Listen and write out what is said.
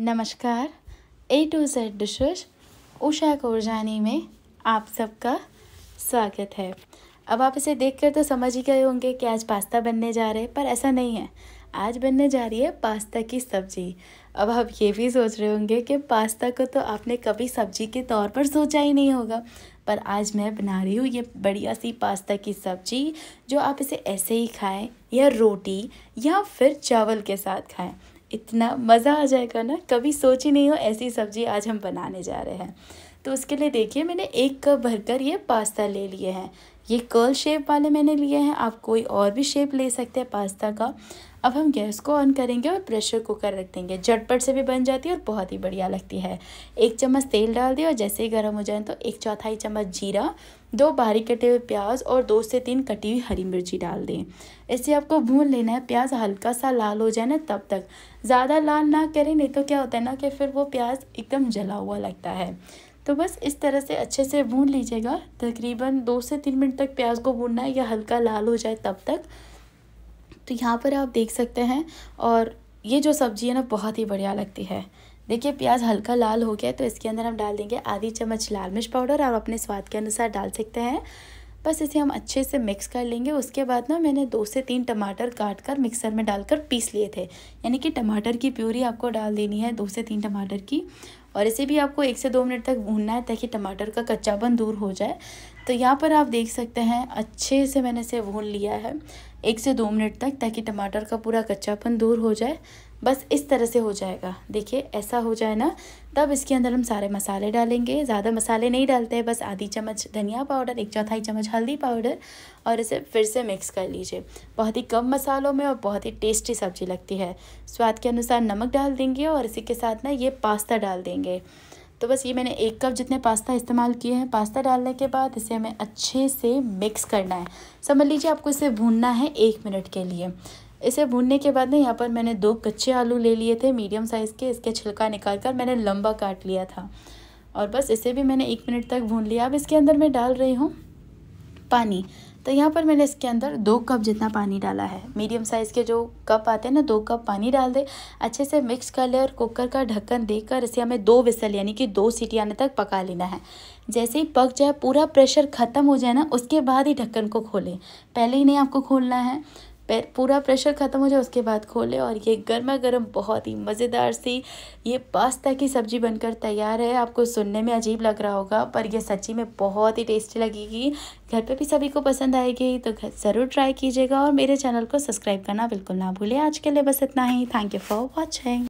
नमस्कार A to Z dishes Usha Korjani में आप सबका स्वागत है अब आप इसे देखकर तो समझ ही गए होंगे कि आज पास्ता बनने जा रहे हैं पर ऐसा नहीं है आज बनने जा रही है पास्ता की सब्ज़ी अब आप ये भी सोच रहे होंगे कि पास्ता को तो आपने कभी सब्ज़ी के तौर पर सोचा ही नहीं होगा पर आज मैं बना रही हूँ ये बढ़िया सी पास्ता की सब्ज़ी जो आप इसे ऐसे ही खाएं या रोटी या फिर चावल के साथ खाएं इतना मज़ा आ जाएगा ना कभी सोच ही नहीं हो ऐसी सब्ज़ी आज हम बनाने जा रहे हैं तो उसके लिए देखिए मैंने एक कप भरकर ये पास्ता ले लिए हैं ये कर्ल शेप वाले मैंने लिए हैं आप कोई और भी शेप ले सकते हैं पास्ता का अब हम गैस को ऑन करेंगे और प्रेशर कुकर रख देंगे झटपट से भी बन जाती है और बहुत ही बढ़िया लगती है एक चम्मच तेल डाल दिया और जैसे ही गर्म हो जाए तो एक चौथाई चम्मच जीरा दो बारीक कटे हुए प्याज और दो से तीन कटी हुई हरी मिर्ची डाल दें इसे आपको भून लेना है प्याज हल्का सा लाल हो जाए ना तब तक ज़्यादा लाल ना करें नहीं तो क्या होता है ना कि फिर वो प्याज एकदम जला हुआ लगता है तो बस इस तरह से अच्छे से भून लीजिएगा तकरीबन दो से तीन मिनट तक प्याज को भूनना है या हल्का लाल हो जाए तब तक तो यहाँ पर आप देख सकते हैं और ये जो सब्ज़ी है ना बहुत ही बढ़िया लगती है देखिए प्याज हल्का लाल हो गया तो इसके अंदर हम डाल देंगे आधी चम्मच लाल मिर्च पाउडर और अपने स्वाद के अनुसार डाल सकते हैं बस इसे हम अच्छे से मिक्स कर लेंगे उसके बाद ना मैंने दो से तीन टमाटर काट कर मिक्सर में डालकर पीस लिए थे यानी कि टमाटर की प्यूरी आपको डाल देनी है दो से तीन टमाटर की और इसे भी आपको एक से दो मिनट तक भूनना है ताकि टमाटर का कच्चापन दूर हो जाए तो यहाँ पर आप देख सकते हैं अच्छे से मैंने इसे भून लिया है एक से दो मिनट तक ताकि टमाटर का पूरा कच्चापन दूर हो जाए बस इस तरह से हो जाएगा देखिए ऐसा हो जाए ना तब इसके अंदर हम सारे मसाले डालेंगे ज़्यादा मसाले नहीं डालते हैं बस आधी चम्मच धनिया पाउडर एक चौथाई चम्मच हल्दी पाउडर और इसे फिर से मिक्स कर लीजिए बहुत ही कम मसालों में और बहुत ही टेस्टी सब्ज़ी लगती है स्वाद के अनुसार नमक डाल देंगे और इसी के साथ ना ये पास्ता डाल देंगे डालेंगे तो बस ये मैंने एक कप जितने पास्ता इस्तेमाल किए हैं पास्ता डालने के बाद इसे हमें अच्छे से मिक्स करना है समझ लीजिए आपको इसे भूनना है एक मिनट के लिए इसे भूनने के बाद ना यहाँ पर मैंने दो कच्चे आलू ले लिए थे मीडियम साइज़ के इसके छिलका निकाल कर मैंने लंबा काट लिया था और बस इसे भी मैंने एक मिनट तक भून लिया अब इसके अंदर मैं डाल रही हूँ पानी तो यहाँ पर मैंने इसके अंदर दो कप जितना पानी डाला है मीडियम साइज़ के जो कप आते हैं ना दो कप पानी डाल दे अच्छे से मिक्स कर ले और कुकर का ढक्कन देकर इसे हमें दो विसल यानी कि दो सीटी आने तक पका लेना है जैसे ही पक जाए पूरा प्रेशर ख़त्म हो जाए ना उसके बाद ही ढक्कन को खोलें पहले ही नहीं आपको खोलना है पूरा प्रेशर ख़त्म हो जाए उसके बाद खोले और ये गर्मा गर्म बहुत ही मज़ेदार सी ये पास्ता की सब्ज़ी बनकर तैयार है आपको सुनने में अजीब लग रहा होगा पर ये सच्ची में बहुत ही टेस्टी लगेगी घर पे भी सभी को पसंद आएगी तो ज़रूर ट्राई कीजिएगा और मेरे चैनल को सब्सक्राइब करना बिल्कुल ना भूलें आज के लिए बस इतना ही थैंक यू फॉर वॉचिंग